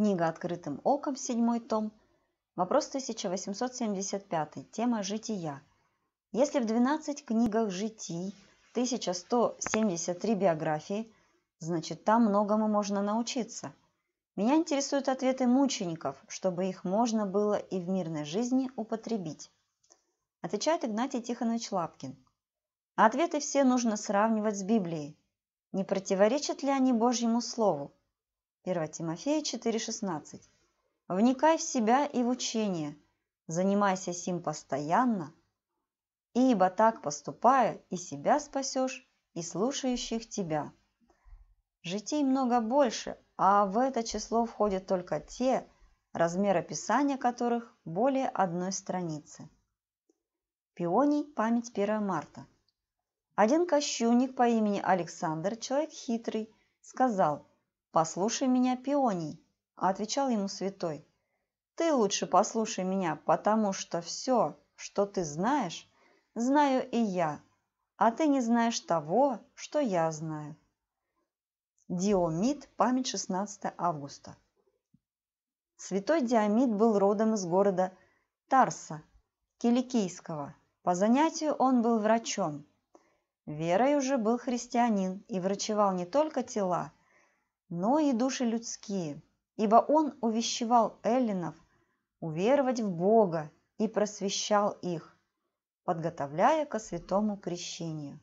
Книга «Открытым оком», седьмой том, вопрос 1875, тема «Жития». Если в 12 книгах «Житий» 1173 биографии, значит там многому можно научиться. Меня интересуют ответы мучеников, чтобы их можно было и в мирной жизни употребить. Отвечает Игнатий Тихонович Лапкин. А ответы все нужно сравнивать с Библией. Не противоречат ли они Божьему Слову? 1 Тимофея 4,16. «Вникай в себя и в учение, занимайся сим постоянно, ибо так поступая, и себя спасешь, и слушающих тебя». Житий много больше, а в это число входят только те, размер описания которых более одной страницы. Пионий, память 1 марта. Один кощунник по имени Александр, человек хитрый, сказал, «Послушай меня, пионий», – отвечал ему святой. «Ты лучше послушай меня, потому что все, что ты знаешь, знаю и я, а ты не знаешь того, что я знаю». Диомид, память 16 августа. Святой Диомид был родом из города Тарса, Киликийского. По занятию он был врачом. Верой уже был христианин и врачевал не только тела, но и души людские, ибо он увещевал эллинов уверовать в Бога и просвещал их, подготовляя ко святому крещению.